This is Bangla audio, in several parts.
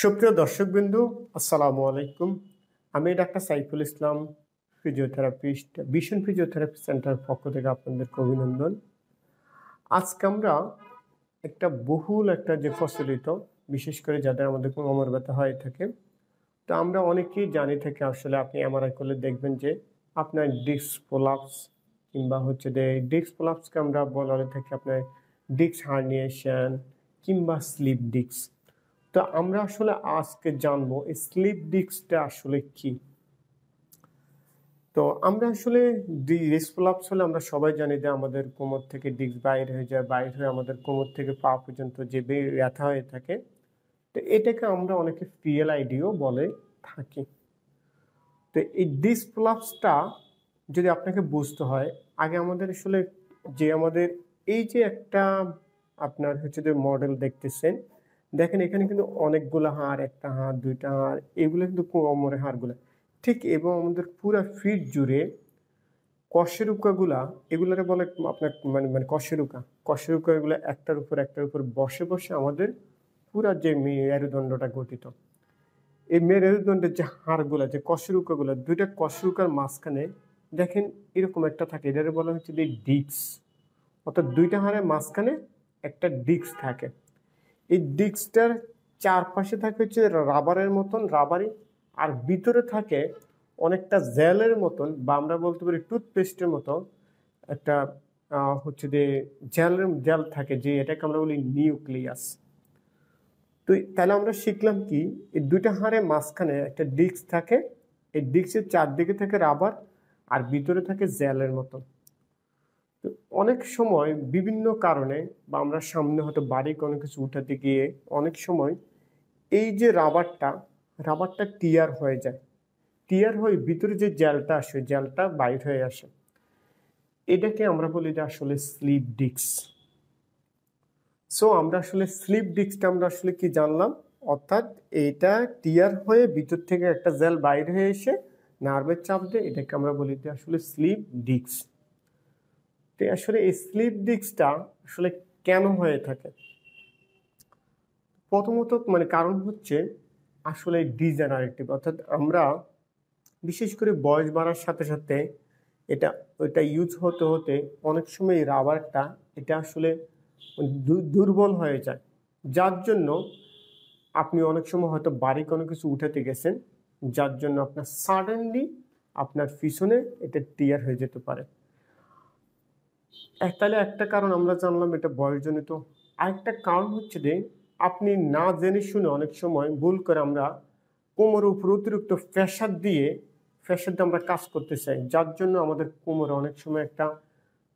সুপ্রিয় দর্শকবিন্দু আসসালামু আলাইকুম আমি doctor Saiful Islam physiotherapist vision physiotherapy centre পক্ষ থেকে আপনাদেরকে অভিনন্দন আজকে আমরা একটা বহুল একটা যে প্রচলিত বিশেষ করে যাদের আমাদের কোনো অমর ব্যথা হয়ে থাকে তো আমরা অনেকেই জানি থাকি আসলে আপনি এমআরআই করলে দেখবেন যে আপনার ডিস্ক পোলাপস কিংবা হচ্ছে যে ডিস্ক পোলাপসকে আমরা বলা থাকি আপনার ডিস্ক হার্নিয়েশন কিংবা স্লিপ ডিস্ক তো আমরা আসলে আজকে জানবো স্লিপ ডিস্কটা আসলে কি তো আমরা আসলে ডিস্ক প্রলাপস হলে আমরা সবাই জানি যে আমাদের কোমর থেকে ডিস্ক বাইর হয়ে যায় বাইর হয়ে আমাদের কোমর থেকে পা পর্যন্ত যে ব্যথা হয়ে থাকে তো এটাকে আমরা অনেকে পিএলআইডিও বলে থাকি তো এই ডিস্ক প্রলাপসটা যদি আপনাকে বুঝতে হয় আগে আমাদের আসলে যে আমাদের এই যে একটা আপনার হচ্ছে যে মডেল দেখতেছেন দেখেন এখানে কিন্তু অনেকগুলো হাড় একটা হাড় দুইটা হাড় এগুলো কিন্তু কোমরে হাড়গুলো ঠিক এবং আমাদের পুরা ফিট জুড়ে কশেরুকাগুলা এগুলোরে বলে আপনার মানে মানে কশেরুকা কশেরুকা এগুলো একটার উপর একটার উপর বসে বসে আমাদের পুরা যে মেরুদণ্ডটা গঠিত এই মেরুদণ্ডের যে হাড়গুলো যে কষেরুকাগুলো দুইটা কষেরুকার মাঝখানে দেখেন এরকম একটা থাকে এটারে বলা হচ্ছে যে ডিক্স অর্থাৎ দুইটা হাড়ের মাঝখানে একটা ডিক্স থাকে এই ডিস্কটার চারপাশে থাকে হচ্ছে রাবারের মতন রাবারি আর ভিতরে থাকে অনেকটা জেলের মতন বা আমরা বলতে পারি টুথপেস্টের মতো একটা হচ্ছে যে জেলের জেল থাকে যে এটাকে আমরা বলি নিউক্লিয়াস তো তাহলে আমরা শিখলাম কি এই দুইটা হাড়ের মাঝখানে একটা ডিস্ক থাকে এই ডিস্কের চারদিকে থাকে রাবার আর ভিতরে থাকে জেলের মতন তো অনেক সময় বিভিন্ন কারণে বা আমরা সামনে হয়তো বাড়ি কোনো কিছু উঠাতে গিয়ে অনেক সময় এই যে রাবারটা রাবারটা টিয়ার হয়ে যায় টিয়ার হয়ে ভিতরে যে জেলটা আসে জেলটা বাইর হয়ে আসে এটাকে আমরা বলি যে আসলে স্লিপ ডিক্স সো আমরা আসলে স্লিপ ডিক্সটা আমরা আসলে কি জানলাম অর্থাৎ এটা টিয়ার হয়ে ভিতর থেকে একটা জেল বাইর হয়ে এসে নার্ভের চাপ দিয়ে এটাকে আমরা বলি যে আসলে স্লিপ ডিক্স তো আসলে এই স্লিপ ডিস্কটা আসলে কেন হয়ে থাকে প্রথমত মানে কারণ হচ্ছে আসলে ডিজেনারেটিভ অর্থাৎ আমরা বিশেষ করে বয়স বাড়ার সাথে সাথে এটা ওইটা ইউজ হতে হতে অনেক সময় রাবারটা এটা আসলে দুর্বল হয়ে যায় যার জন্য আপনি অনেক সময় হয়তো বাড়ি কোনো কিছু উঠাতে গেছেন যার জন্য আপনার সাডেনলি আপনার পিছনে এটা টিয়ার হয়ে যেতে পারে তাহলে একটা কারণ আমরা জানলাম এটা বয়সজনিত আরেকটা কারণ হচ্ছে যে আপনি না জেনে শুনে অনেক সময় ভুল করে আমরা কোমরের উপর অতিরিক্ত ফ্যাশার দিয়ে ফ্যাশার দিয়ে আমরা কাজ করতে চাই যার জন্য আমাদের কোমরে অনেক সময় একটা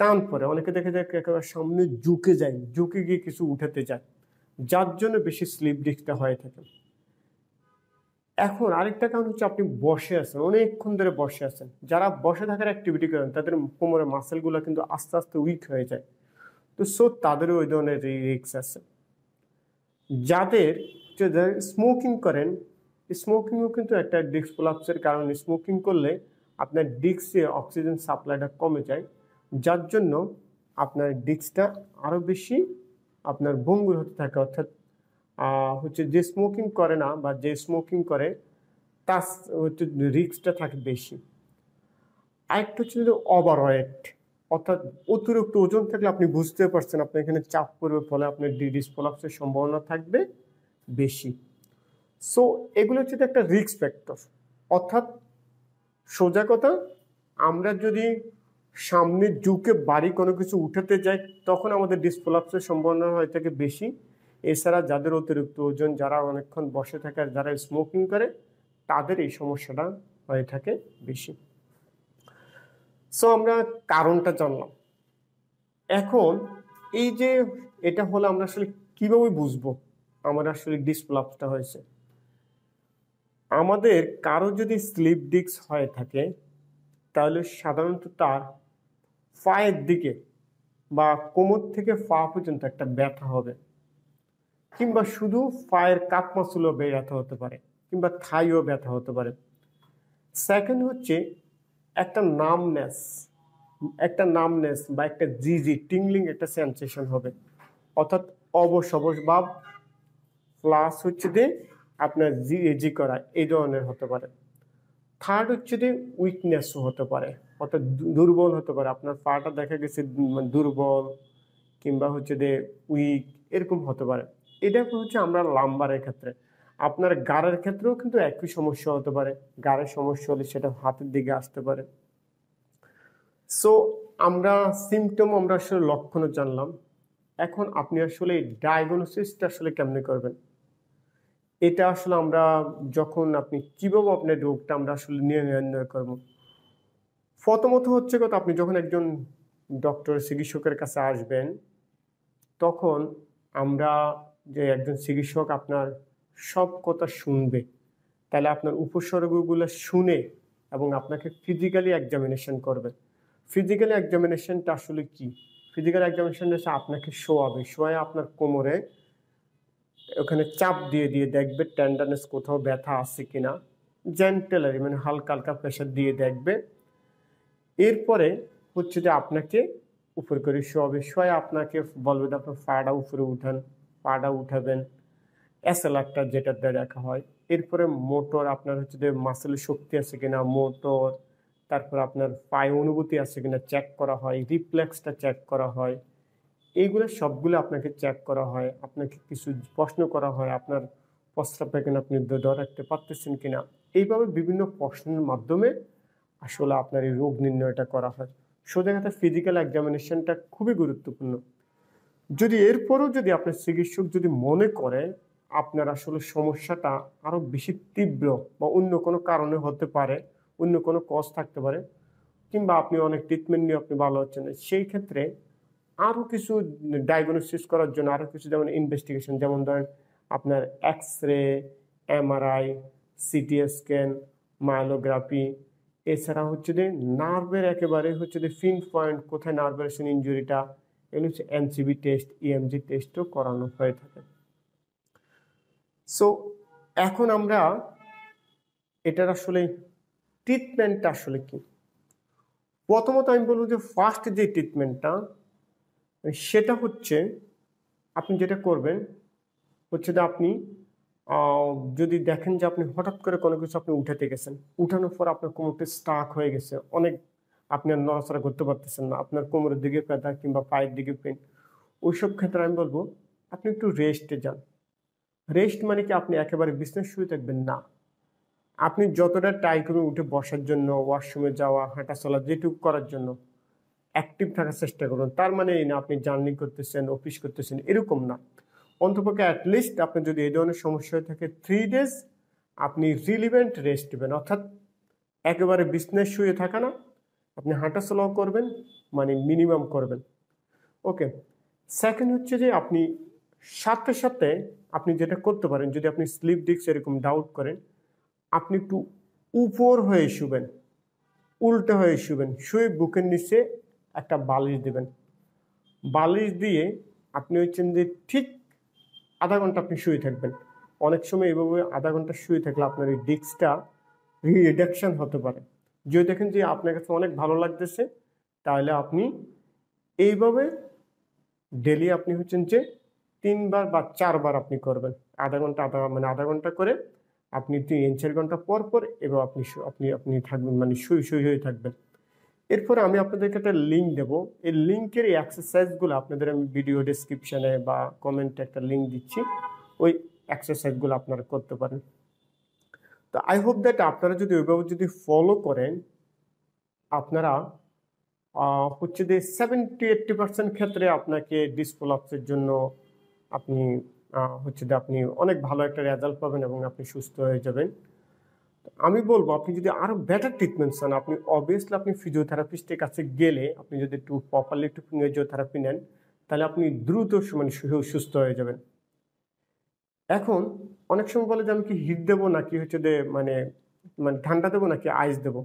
টান পড়ে অনেকে দেখে যায় একেবারে সামনে ঝুঁকে যায় ঝুঁকে গিয়ে কিছু উঠাতে যায় যার জন্য বেশি স্লিপ দেখতে হয়ে থাকে এখন আরেকটা কারণ হচ্ছে আপনি বসে আছেন অনেকক্ষণ ধরে বসে আছেন যারা বসে থাকার অ্যাক্টিভিটি করেন তাদের কোমরের মাসেলগুলো কিন্তু আস্তে আস্তে উইক হয়ে যায় তো সো তাদেরও ওই ধরনের রিক্স আছে যাদের স্মোকিং করেন স্মোকিংও কিন্তু একটা ডিস্ক কোলাপসের কারণে স্মোকিং করলে আপনার ডিস্কে অক্সিজেন সাপ্লাইটা কমে যায় যার জন্য আপনার ডিস্কটা আরও বেশি আপনার ভঙ্গুর হতে থাকে অর্থাৎ হচ্ছে যে স্মোকিং করে না বা যে স্মোকিং করে তার হচ্ছে রিক্সটা থাকে বেশি আরেকটা হচ্ছে যদি অর্থাৎ অতিরিক্ত ওজন থাকলে আপনি বুঝতে পারছেন আপনি এখানে চাপ পড়বে ফলে আপনার ডিডিস ফলাপসের সম্ভাবনা থাকবে বেশি সো এগুলো হচ্ছে একটা রিক্স ফ্যাক্টর অর্থাৎ সোজা কথা আমরা যদি সামনে যুগে বাড়ি কোনো কিছু উঠাতে যাই তখন আমাদের ডিসপোলাপসের সম্ভাবনা হয়ে থাকে বেশি এছাড়া যাদের অতিরিক্ত ওজন যারা অনেকক্ষণ বসে থাকে আর যারা স্মোকিং করে তাদের এই সমস্যাটা হয়ে থাকে বেশি সো আমরা কারণটা জানলাম এখন এই যে এটা হলে আমরা আসলে কীভাবে বুঝবো আমার আসলে ডিসপ্লাপটা হয়েছে আমাদের কারো যদি স্লিপ ডিস্ক হয়ে থাকে তাহলে সাধারণত তার পায়ের দিকে বা কোমর থেকে পা পর্যন্ত একটা ব্যথা হবে কিংবা শুধু পায়ের কাপ মাসুলও ব্যথা হতে পারে কিংবা থাইও ব্যথা হতে পারে সেকেন্ড হচ্ছে একটা নামনেস একটা নামনেস বা একটা জিজি টিংলিং একটা সেন্সেশন হবে অর্থাৎ অবশ ভাব প্লাস হচ্ছে যে আপনার জি এজি করা এই ধরনের হতে পারে থার্ড হচ্ছে যে উইকনেসও হতে পারে অর্থাৎ দুর্বল হতে পারে আপনার পাটা দেখা গেছে মানে দুর্বল কিংবা হচ্ছে যে উইক এরকম হতে পারে এটা হচ্ছে আমরা লাম্বারের ক্ষেত্রে আপনার গাড়ের ক্ষেত্রেও কিন্তু একই সমস্যা হতে পারে গাড়ের সমস্যা হলে সেটা হাতের দিকে আসতে পারে সো আমরা সিমটম আমরা আসলে লক্ষণও জানলাম এখন আপনি আসলে ডায়াগনোসিসটা আসলে কেমনে করবেন এটা আসলে আমরা যখন আপনি কীভাবে আপনার রোগটা আমরা আসলে নির্ণয় করবো প্রথমত হচ্ছে কথা আপনি যখন একজন ডক্টর চিকিৎসকের কাছে আসবেন তখন আমরা যে একজন চিকিৎসক আপনার সব কথা শুনবে তাহলে আপনার উপসর্গগুলো শুনে এবং আপনাকে ফিজিক্যালি এক্সামিনেশন করবে ফিজিক্যালি এক্সামিনেশনটা আসলে কি ফিজিক্যাল এক্সামিনেশনটা হচ্ছে আপনাকে শোয়াবে শোয়ায় আপনার কোমরে ওখানে চাপ দিয়ে দিয়ে দেখবে টেন্ডারনেস কোথাও ব্যথা আছে কি না জেন্টেলারি মানে হালকা হালকা প্রেশার দিয়ে দেখবে এরপরে হচ্ছে যে আপনাকে উপর করে শোয়াবে শোয়ায় আপনাকে বলবে আপনার ফাড়া উপরে উঠান পাডা উঠাবেন অ্যাসেলাক্টার যেটার যেটা দেখা হয় এরপরে মোটর আপনার হচ্ছে যে মাসেলের শক্তি আছে কিনা মোটর তারপর আপনার পায়ে অনুভূতি আছে কিনা চেক করা হয় রিফ্লেক্সটা চেক করা হয় এইগুলো সবগুলো আপনাকে চেক করা হয় আপনাকে কিছু প্রশ্ন করা হয় আপনার প্রস্তাবটা কিনা আপনি ধরে রাখতে পারতেছেন কিনা এইভাবে বিভিন্ন প্রশ্নের মাধ্যমে আসলে আপনার এই রোগ নির্ণয়টা করা হয় সোজা কথা ফিজিক্যাল এক্সামিনেশনটা খুবই গুরুত্বপূর্ণ যদি এরপরও যদি আপনার চিকিৎসক যদি মনে করে আপনার আসলে সমস্যাটা আরও বেশি তীব্র বা অন্য কোনো কারণে হতে পারে অন্য কোনো কজ থাকতে পারে কিংবা আপনি অনেক ট্রিটমেন্ট নিয়ে আপনি ভালো হচ্ছেন না সেই ক্ষেত্রে আরও কিছু ডায়াগনোসিস করার জন্য আরও কিছু যেমন ইনভেস্টিগেশন যেমন ধরেন আপনার X ray MRI CT scan মায়োগ্রাফি এছাড়া হচ্ছে যে নার্ভের একেবারে হচ্ছে যে ফিন পয়েন্ট কোথায় নার্ভের ইঞ্জুরিটা এগুলি হচ্ছে এনসিবি টেস্ট ইএমজি টেস্টও করানো হয়ে থাকে সো এখন আমরা এটার আসলে ট্রিটমেন্টটা আসলে কি প্রথমত আমি বলবো যে ফার্স্ট যে ট্রিটমেন্টটা সেটা হচ্ছে আপনি যেটা করবেন হচ্ছে যে আপনি যদি দেখেন যে আপনি হঠাৎ করে কোনো কিছু আপনি উঠাতে গেছেন উঠানোর পর আপনার কোমরটা স্টাক হয়ে গেছে অনেক আপনি আর নড়াচড়া করতে পারতেছেন না আপনার কোমরের দিকে ব্যথা কিংবা পায়ের দিকে পেন ওইসব ক্ষেত্রে আমি বলবো আপনি একটু রেস্টে যান রেস্ট মানে কি আপনি একেবারে বিজনেস শুয়ে থাকবেন না আপনি যতটা ট্রাই করুন উঠে বসার জন্য ওয়াশরুমে যাওয়া হাঁটা চলা যেটুকু করার জন্য অ্যাক্টিভ থাকার চেষ্টা করুন তার মানে এই না আপনি জার্নি করতেছেন অফিস করতেছেন এরকম না অন্তপক্ষে অ্যাটলিস্ট আপনি যদি এই ধরনের সমস্যা হয়ে থাকে থ্রি ডেজ আপনি রিলিভেন্ট রেস্ট দেবেন অর্থাৎ একেবারে বিজনেস শুয়ে থাকা না আপনি হাঁটা চলাও করবেন মানে মিনিমাম করবেন ওকে সেকেন্ড হচ্ছে যে আপনি সাথে সাথে আপনি যেটা করতে পারেন যদি আপনি স্লিপ ডিস্ক এরকম ডাউট করেন আপনি একটু উপর হয়ে শুবেন উল্টে হয়ে শুবেন শুয়ে বুকের নিচে একটা বালিশ দেবেন বালিশ দিয়ে আপনি হচ্ছেন যে ঠিক আধা ঘন্টা আপনি শুয়ে থাকবেন অনেক সময় এভাবে আধা ঘন্টা শুয়ে থাকলে আপনার এই ডিস্কটা রিডাকশান হতে পারে যদি দেখেন যে আপনার কাছে অনেক ভালো লাগতেছে তাহলে আপনি এইভাবে ডেলি আপনি হচ্ছেন যে তিনবার বা চারবার আপনি করবেন আধা ঘন্টা আধা মানে আধা ঘন্টা করে আপনি তিন চার ঘন্টা পর পর এবার আপনি আপনি আপনি থাকবেন মানে সই সই হয়ে থাকবেন এরপর আমি আপনাদেরকে একটা লিঙ্ক দেবো এই লিঙ্কের এই এক্সারসাইজগুলো আপনাদের আমি ভিডিও ডিসক্রিপশানে বা কমেন্টে একটা লিঙ্ক দিচ্ছি ওই এক্সারসাইজগুলো আপনারা করতে পারেন তো আই হোপ দ্যাট আপনারা যদি ওইভাবে যদি ফলো করেন আপনারা হচ্ছে যে সেভেন্টি এইটটি পার্সেন্ট ক্ষেত্রে আপনাকে ডিসকোলাপসের জন্য আপনি হচ্ছে যে আপনি অনেক ভালো একটা রেজাল্ট পাবেন এবং আপনি সুস্থ হয়ে যাবেন আমি বলবো আপনি যদি আরও বেটার ট্রিটমেন্ট চান আপনি অবভিয়াসলি আপনি ফিজিওথেরাপিস্টের কাছে গেলে আপনি যদি একটু প্রপারলি একটু ফিজিওথেরাপি নেন তাহলে আপনি দ্রুত মানে সুস্থ হয়ে যাবেন এখন অনেক সময় বলে যে আমি কি হিট দেবো নাকি হচ্ছে যে মানে মানে ঠান্ডা দেবো নাকি আইস দেবো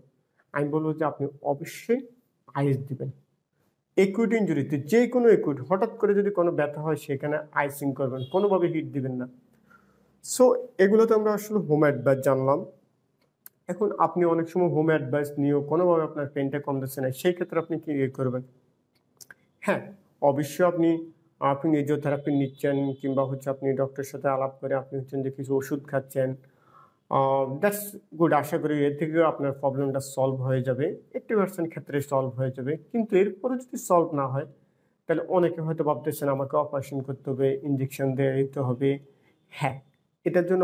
আমি বলবো যে আপনি অবশ্যই আইস দিবেন একুইড ইঞ্জুরিতে যে কোনো একুইড হঠাৎ করে যদি কোনো ব্যথা হয় সেখানে আইসিং করবেন কোনোভাবে হিট দিবেন না সো এগুলো তো আমরা আসলে হোম অ্যাডভাইস জানলাম এখন আপনি অনেক সময় হোম অ্যাডভাইস নিয়েও কোনোভাবে আপনার পেনটা কম দিচ্ছে না সেই ক্ষেত্রে আপনি কী ইয়ে করবেন হ্যাঁ অবশ্যই আপনি আপনি থেরাপি নিচ্ছেন কিংবা হচ্ছে আপনি ডক্টরের সাথে আলাপ করে আপনি হচ্ছেন যে কিছু ওষুধ খাচ্ছেন দ্যাটস গুড আশা করি এর থেকেও আপনার প্রবলেমটা সলভ হয়ে যাবে এইটটি পার্সেন্ট ক্ষেত্রে সলভ হয়ে যাবে কিন্তু এরপরে যদি সলভ না হয় তাহলে অনেকে হয়তো ভাবতেছেন আমাকে অপারেশন করতে হবে ইঞ্জেকশন দেওয়া দিতে হবে হ্যাঁ এটার জন্য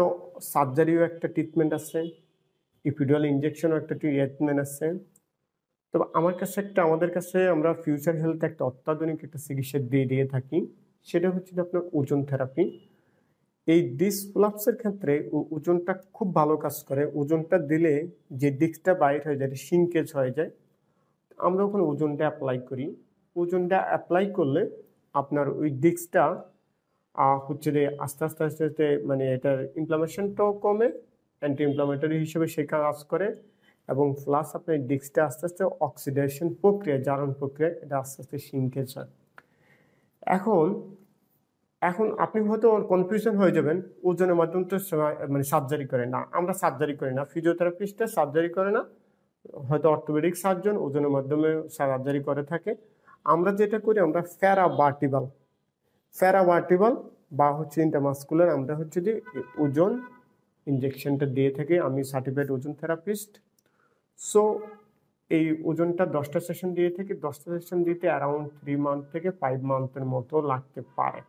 সার্জারিও একটা ট্রিটমেন্ট আছে ইপিডুয়াল ইঞ্জেকশনও একটা ট্রিটমেন্ট আছে তবে আমার কাছে একটা আমাদের কাছে আমরা ফিউচার হেলথ একটা অত্যাধুনিক একটা চিকিৎসা দিয়ে দিয়ে থাকি সেটা হচ্ছে যে আপনার ওজন থেরাপি এই ডিস্ক কোলাপসের ক্ষেত্রে ওজনটা খুব ভালো কাজ করে ওজনটা দিলে যে ডিস্কটা বাইট হয়ে যায় সিঙ্কেজ হয়ে যায় আমরা ওখানে ওজনটা অ্যাপ্লাই করি ওজনটা অ্যাপ্লাই করলে আপনার ওই ডিস্কটা হচ্ছে যে আস্তে আস্তে আস্তে আস্তে মানে এটার ইমপ্লামেশনটাও কমে অ্যান্টি ইমপ্লামেটারি হিসেবে সে কাজ করে এবং প্লাস আপনার ডিস্কটা আস্তে আস্তে অক্সিডেশন প্রক্রিয়া জারণ প্রক্রিয়া এটা আস্তে আস্তে সিঙ্কেজ যায় এখন এখন আপনি হয়তো কনফিউশন হয়ে যাবেন ওজনের মাধ্যমে তো মানে সার্জারি করে না আমরা সার্জারি করি না ফিজিওথেরাপিস্টটা সার্জারি করে না হয়তো অর্থোপেডিক সার্জন ওজনের মাধ্যমে সার্জারি করে থাকে আমরা যেটা করি আমরা ফেরা বার্টিবাল বা হচ্ছে ইন্টারমাস্কুলার আমরা হচ্ছে যে ওজন ইঞ্জেকশনটা দিয়ে থাকি আমি সার্টিফাইড ওজন থেরাপিস্ট সো এই ওজনটা দশটা সেশন দিয়ে থেকে দশটা সেশন দিতে অ্যারাউন্ড থ্রি মান্থ থেকে ফাইভ মান্থের মতো লাগতে পারে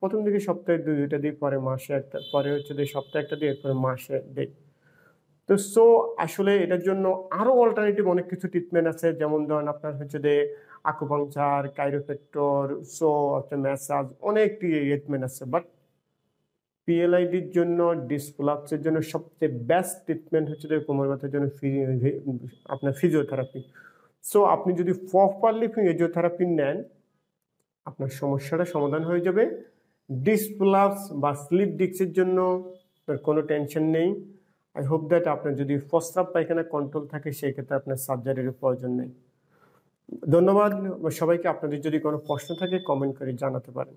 প্রথম দিকে সপ্তাহে দুই দুইটা দিই পরে মাসে একটা পরে হচ্ছে দুই সপ্তাহে একটা দিই এরপরে মাসে দিই তো সো আসলে এটার জন্য আরও অল্টারনেটিভ অনেক কিছু ট্রিটমেন্ট আছে যেমন ধরেন আপনার হচ্ছে যে আকুপাংচার কাইরোফেক্টর সো একটা ম্যাসাজ অনেক ট্রিটমেন্ট আছে বাট পিএলআইডির জন্য ডিসকোলাপসের জন্য সবচেয়ে বেস্ট ট্রিটমেন্ট হচ্ছে যে কোমর ব্যথার জন্য আপনার ফিজিওথেরাপি সো আপনি যদি প্রপারলি ফিজিওথেরাপি নেন আপনার সমস্যাটা সমাধান হয়ে যাবে ডিসপ্লাপস বা স্লিপ ডিক্সের জন্য কোনো টেনশন নেই আই হোপ দ্যাট আপনার যদি প্রস্রাব পায়খানা কন্ট্রোল থাকে সেক্ষেত্রে আপনার সার্জারির প্রয়োজন নেই ধন্যবাদ সবাইকে আপনাদের যদি কোনো প্রশ্ন থাকে কমেন্ট করে জানাতে পারেন